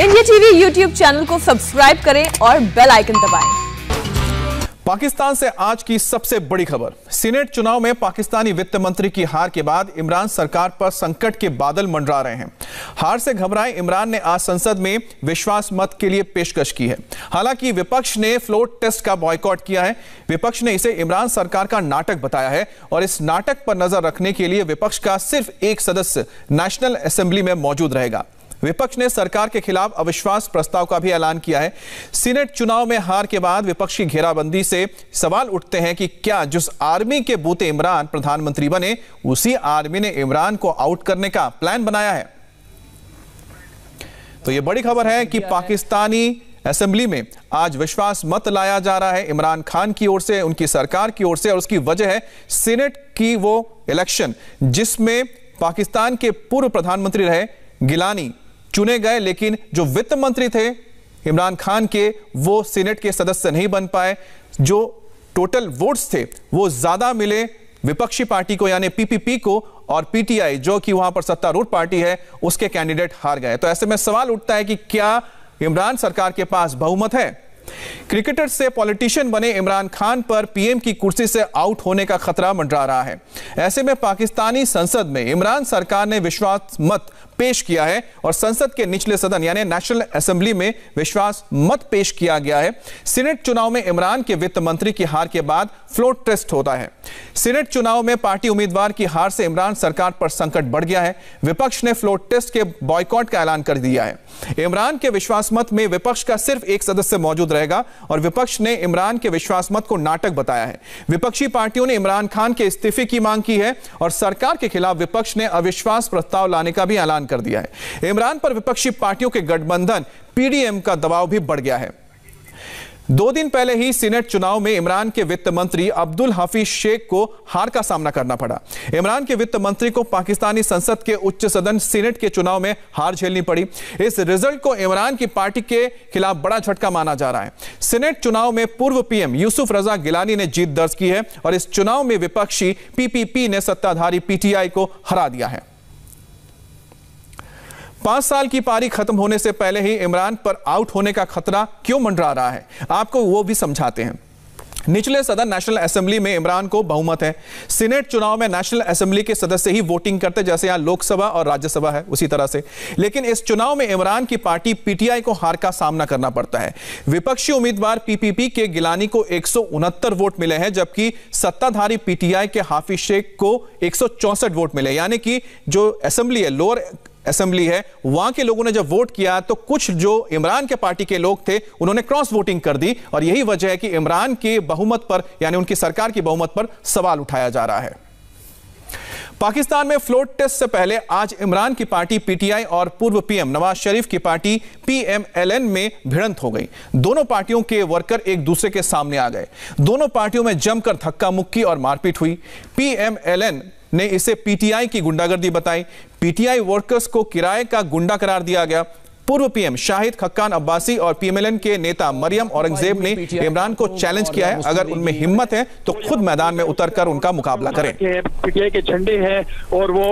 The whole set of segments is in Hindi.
इंडिया टीवी यूट्यूब चैनल को सब्सक्राइब करें और बेल आइकन दबाएं। पाकिस्तान से आज की सबसे बड़ी खबर सीनेट चुनाव में पाकिस्तानी वित्त मंत्री की हार के बाद इमरान सरकार पर संकट के बादल मंडरा रहे हैं हार से घबराए इमरान ने आज संसद में विश्वास मत के लिए पेशकश की है हालांकि विपक्ष ने फ्लोट टेस्ट का बॉयकॉट किया है विपक्ष ने इसे इमरान सरकार का नाटक बताया है और इस नाटक पर नजर रखने के लिए विपक्ष का सिर्फ एक सदस्य नेशनल असेंबली में मौजूद रहेगा विपक्ष ने सरकार के खिलाफ अविश्वास प्रस्ताव का भी ऐलान किया है सीनेट चुनाव में हार के बाद विपक्ष की घेराबंदी से सवाल उठते हैं कि क्या जिस आर्मी के बूते इमरान प्रधानमंत्री बने उसी आर्मी ने इमरान को आउट करने का प्लान बनाया है तो यह बड़ी खबर है कि पाकिस्तानी असेंबली में आज विश्वास मत लाया जा रहा है इमरान खान की ओर से उनकी सरकार की ओर से और उसकी वजह है सीनेट की वो इलेक्शन जिसमें पाकिस्तान के पूर्व प्रधानमंत्री रहे गिलानी चुने गए लेकिन जो वित्त मंत्री थे इमरान खान के वो सीनेट के सदस्य नहीं बन पाए जो टोटल वोट्स थे वो ज्यादा मिले विपक्षी पार्टी को यानी पीपीपी को और पीटीआई जो कि वहां पर सत्तारूढ़ पार्टी है उसके कैंडिडेट हार गए तो ऐसे में सवाल उठता है कि क्या इमरान सरकार के पास बहुमत है क्रिकेटर से पॉलिटिशियन बने इमरान खान पर पीएम की कुर्सी से आउट होने का खतरा मंडरा रहा है ऐसे में पाकिस्तानी संसद में इमरान सरकार ने विश्वास मत पेश किया है और संसद के निचले सदन यानी नेशनल असेंबली में विश्वास मत पेश किया गया है सीनेट चुनाव में इमरान के वित्त मंत्री की हार के बाद फ्लोर टेस्ट होता है सीनेट चुनाव में पार्टी उम्मीदवार की हार से इमरान सरकार पर संकट बढ़ गया है विपक्ष ने फ्लोर टेस्ट के बॉयकॉट का ऐलान कर दिया है इमरान के विश्वास मत में विपक्ष का सिर्फ एक सदस्य मौजूद रहेगा और विपक्ष ने इमरान के विश्वास मत को नाटक बताया है विपक्षी पार्टियों ने इमरान खान के इस्तीफे की मांग की है और सरकार के खिलाफ विपक्ष ने अविश्वास प्रस्ताव लाने का भी ऐलान ऐलान कर दिया है इमरान पर विपक्षी पार्टियों के गठबंधन पीडीएम का दबाव भी बढ़ गया है दो दिन पहले ही सीनेट चुनाव में इमरान के वित्त मंत्री अब्दुल हफीज शेख को हार का सामना करना पड़ा इमरान के वित्त मंत्री को पाकिस्तानी संसद के उच्च सदन सीनेट के चुनाव में हार झेलनी पड़ी इस रिजल्ट को इमरान की पार्टी के खिलाफ बड़ा झटका माना जा रहा है सीनेट चुनाव में पूर्व पीएम यूसुफ रजा गिलानी ने जीत दर्ज की है और इस चुनाव में विपक्षी पीपीपी ने सत्ताधारी पीटीआई को हरा दिया है पांच साल की पारी खत्म होने से पहले ही इमरान पर आउट होने का खतरा क्यों मंडरा रहा है आपको वो भी समझाते हैं निचले सदन नेशनल असेंबली में इमरान को बहुमत है सीनेट चुनाव में नेशनल असेंबली के सदस्य ही वोटिंग करते जैसे यहां लोकसभा और राज्यसभा है उसी तरह से लेकिन इस चुनाव में इमरान की पार्टी पीटीआई को हार का सामना करना पड़ता है विपक्षी उम्मीदवार पीपीपी के गिलानी को एक वोट मिले हैं जबकि सत्ताधारी पीटीआई के हाफिज शेख को एक वोट मिले यानी कि जो असेंबली है लोअर असेंबली है वहां के लोगों ने जब वोट किया तो कुछ जो इमरान के पार्टी के लोग थे उन्होंने क्रॉस वोटिंग कर दी और यही वजह है कि इमरान के बहुमत पर यानी उनकी सरकार की बहुमत पर सवाल उठाया जा रहा है पाकिस्तान में फ्लोट टेस्ट से पहले आज इमरान की पार्टी पीटीआई और पूर्व पीएम नवाज शरीफ की पार्टी पीएमएलएन में भिड़ंत हो गई दोनों पार्टियों के वर्कर एक दूसरे के सामने आ गए दोनों पार्टियों में जमकर धक्का मुक्की और मारपीट हुई पीएमएलएन ने इसे पीटीआई की गुंडागर्दी बताई पीटीआई वर्कर्स को किराए का गुंडा करार दिया गया पूर्व पीएम शाहिद खक्कान अब्बासी और पीएमएलएन के नेता मरियम औरंगजेब ने इमरान को चैलेंज किया है अगर उनमें हिम्मत है तो खुद मैदान में उतरकर उनका मुकाबला करें पीटीआई के झंडे हैं और वो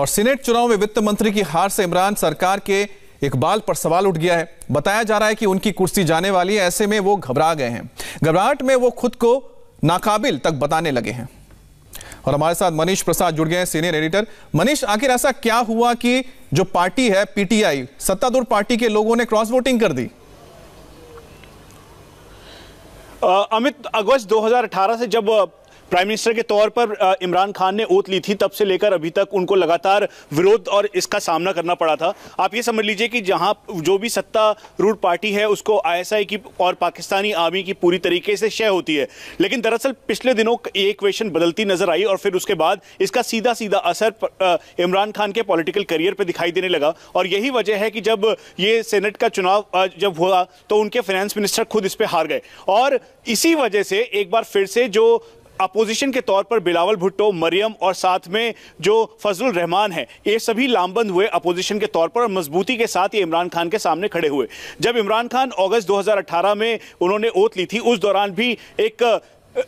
और सीनेट चुनाव में वित्त मंत्री की हार से इमरान सरकार के इकबाल पर सवाल उठ गया है बताया जा रहा है कि उनकी कुर्सी जाने वाली है ऐसे में वो घबरा गए हैं घबराहट में वो खुद को नाकाबिल तक बताने लगे हैं और हमारे साथ मनीष प्रसाद जुड़ गए हैं सीनियर एडिटर मनीष आखिर ऐसा क्या हुआ कि जो पार्टी है पीटीआई सत्तारूढ़ पार्टी के लोगों ने क्रॉस वोटिंग कर दी अमित अगस्त 2018 से जब प्राइम मिनिस्टर के तौर पर इमरान खान ने ओत ली थी तब से लेकर अभी तक उनको लगातार विरोध और इसका सामना करना पड़ा था आप ये समझ लीजिए कि जहां जो भी सत्ता रूट पार्टी है उसको आईएसआई की और पाकिस्तानी आर्मी की पूरी तरीके से शय होती है लेकिन दरअसल पिछले दिनों ये क्वेश्चन बदलती नजर आई और फिर उसके बाद इसका सीधा सीधा असर इमरान खान के पॉलिटिकल करियर पर दिखाई देने लगा और यही वजह है कि जब ये सेनेट का चुनाव जब हुआ तो उनके फाइनेंस मिनिस्टर खुद इस पर हार गए और इसी वजह से एक बार फिर से जो अपोजिशन के तौर पर बिलावल भुट्टो मरियम और साथ में जो फजल रहमान है ये सभी लामबंद हुए अपोजिशन के तौर पर और मजबूती के साथ ये इमरान खान के सामने खड़े हुए जब इमरान खान अगस्त 2018 में उन्होंने ओत ली थी उस दौरान भी एक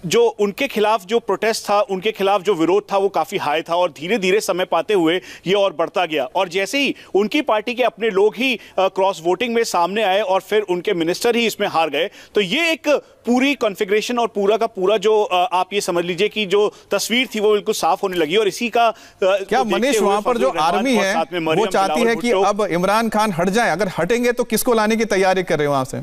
जो उनके खिलाफ जो प्रोटेस्ट था उनके खिलाफ जो विरोध था वो काफ़ी हाई था और धीरे धीरे समय पाते हुए ये और बढ़ता गया और जैसे ही उनकी पार्टी के अपने लोग ही क्रॉस वोटिंग में सामने आए और फिर उनके मिनिस्टर ही इसमें हार गए तो ये एक पूरी कॉन्फ़िगरेशन और पूरा का पूरा जो आप ये समझ लीजिए कि जो तस्वीर थी वो बिल्कुल साफ होने लगी और इसी का क्या मनीष वहां पर जो आर्मी है वो चाहती है कि अब इमरान खान हट जाए अगर हटेंगे तो किसको लाने की तैयारी कर रहे हैं वहां से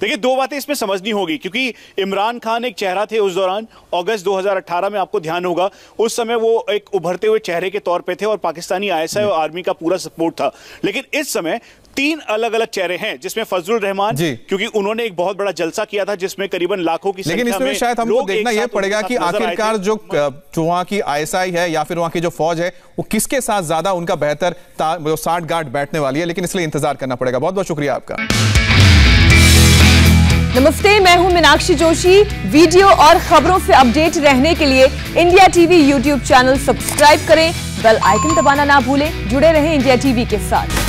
देखिए दो बातें इसमें समझनी होगी क्योंकि इमरान खान एक चेहरा थे उस दौरान अगस्त 2018 में आपको ध्यान होगा उस समय वो एक उभरते हुए चेहरे के तौर पे थे और पाकिस्तानी आईएसआई और आर्मी का पूरा सपोर्ट था लेकिन इस समय तीन अलग अलग चेहरे हैं जिसमें फजलुर रहमान क्योंकि उन्होंने एक बहुत बड़ा जलसा किया था जिसमें करीबन लाखों की लेकिन इसमें शायद हमको देखना यह पड़ेगा कि आखिरकार जो जो वहाँ की आईएसआई है या फिर वहां की जो फौज है वो किसके साथ ज्यादा उनका बेहतर साठ गार्ड बैठने वाली है लेकिन इसलिए इंतजार करना पड़ेगा बहुत बहुत शुक्रिया आपका नमस्ते मैं हूं मीनाक्षी जोशी वीडियो और खबरों से अपडेट रहने के लिए India TV YouTube channel subscribe करें बेल आइकन दबाना ना भूलें जुड़े रहें इंडिया टीवी के साथ